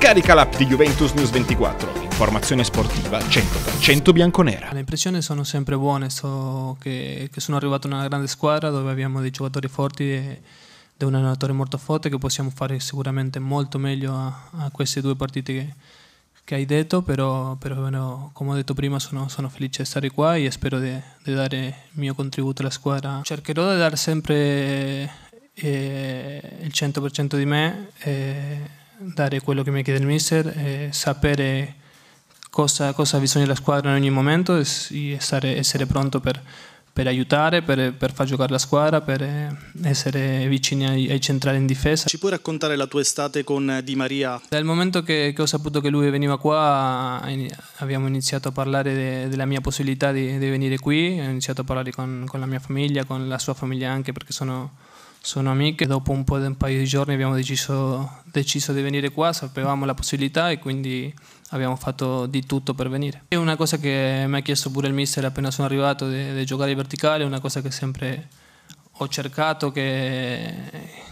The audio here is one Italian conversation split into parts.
Scarica l'app di Juventus News 24, informazione sportiva 100% bianconera. Le impressioni sono sempre buone, so che, che sono arrivato in una grande squadra dove abbiamo dei giocatori forti e da un allenatore molto forte che possiamo fare sicuramente molto meglio a, a queste due partite che, che hai detto, però, però no, come ho detto prima sono, sono, felice di stare qua e spero di dare il mio contributo alla squadra. Cercherò di dare sempre eh, il 100% di me. Eh, dare quello che mi chiede il mister, eh, sapere cosa, cosa ha bisogno della squadra in ogni momento e, stare, essere pronto per, per aiutare, per, per, far giocare la squadra, per eh, essere vicini ai, ai, centrali in difesa. Ci puoi raccontare la tua estate con Di Maria? Dal momento che, che ho saputo che lui veniva qua abbiamo iniziato a parlare de, della mia possibilità di, di, venire qui, ho iniziato a parlare con, con la mia famiglia, con la sua famiglia anche perché sono sono amiche. Dopo un, po di, un paio di giorni abbiamo deciso, deciso, di venire qua, sapevamo la possibilità e quindi abbiamo fatto di tutto per venire. È una cosa che mi ha chiesto pure il mister appena sono arrivato, di, giocare in verticale, è una cosa che sempre ho cercato, che,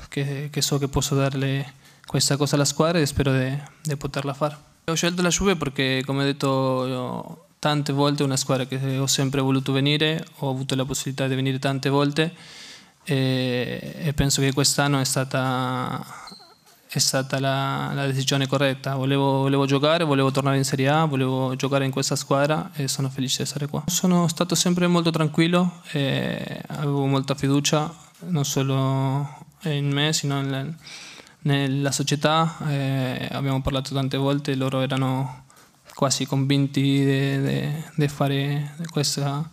che, che, so che posso darle questa cosa alla squadra e spero di poterla fare. Ho scelto la Juve perché, come ho detto tante volte, è una squadra che ho sempre voluto venire, ho avuto la possibilità di venire tante volte e, e penso che quest'anno è stata, è stata la, la, decisione corretta. Volevo, volevo, giocare, volevo tornare in Serie A, volevo giocare in questa squadra e sono felice di essere qua. Sono stato sempre molto tranquillo, avevo molta fiducia, non solo in me, sino nel, nella società. Eh, abbiamo parlato tante volte, loro erano quasi convinti di fare questa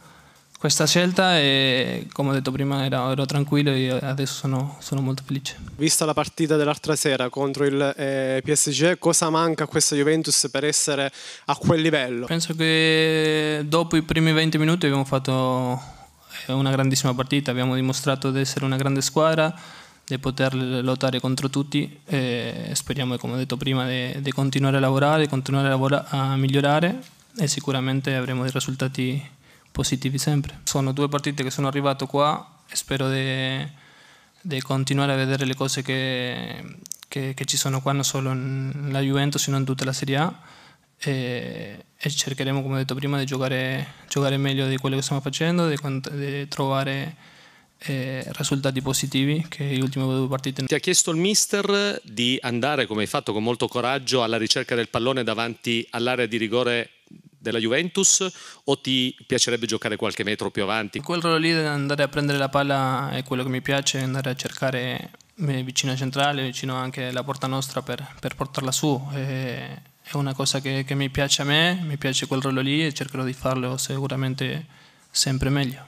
questa scelta e come ho detto prima ero, ero tranquillo e adesso sono, sono, molto felice. Vista la partita dell'altra sera contro il eh, PSG, cosa manca a questa Juventus per essere a quel livello? Penso che dopo i primi 20 minuti abbiamo fatto eh, una grandissima partita, abbiamo dimostrato di essere una grande squadra, di poter lottare contro tutti e speriamo, come ho detto prima, di continuare a lavorare, continuare a, lavora- a migliorare e sicuramente avremo dei risultati positivi sempre. Sono due partite che sono arrivato qua e spero di continuare a vedere le cose che, che, che, ci sono qua, non solo nella Juventus, sino in tutta la Serie A. E, e cercheremo, come ho detto prima, di giocare, giocare, meglio di quello che stiamo facendo, di, di trovare eh, risultati positivi che le ultime due partite. Ti ha chiesto il mister di andare, come hai fatto con molto coraggio, alla ricerca del pallone davanti all'area di rigore della Juventus o ti piacerebbe giocare qualche metro più avanti? Quel ruolo lì, andare a prendere la palla è quello che mi piace, andare a cercare eh, vicino a centrale, vicino anche alla porta nostra per, per portarla su. è una cosa che, che mi piace a me, mi piace quel ruolo lì e cercherò di farlo sicuramente sempre meglio.